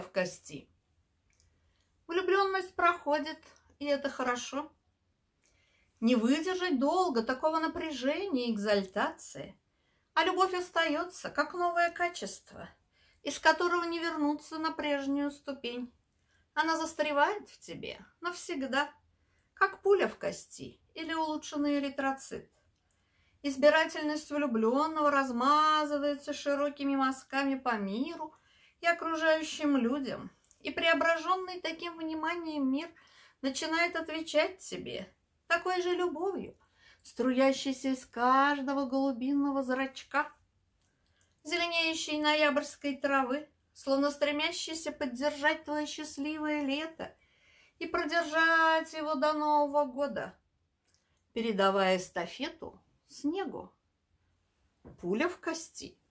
в кости. Влюбленность проходит, и это хорошо. Не выдержать долго такого напряжения и экзальтации, а любовь остается как новое качество, из которого не вернуться на прежнюю ступень. Она застревает в тебе навсегда, как пуля в кости или улучшенный эритроцит. Избирательность влюбленного размазывается широкими мазками по миру – и окружающим людям. И преображенный таким вниманием мир начинает отвечать тебе такой же любовью, струящейся из каждого голубиного зрачка, зеленеющей ноябрьской травы, словно стремящейся поддержать твое счастливое лето и продержать его до Нового года, передавая эстафету снегу. Пуля в кости –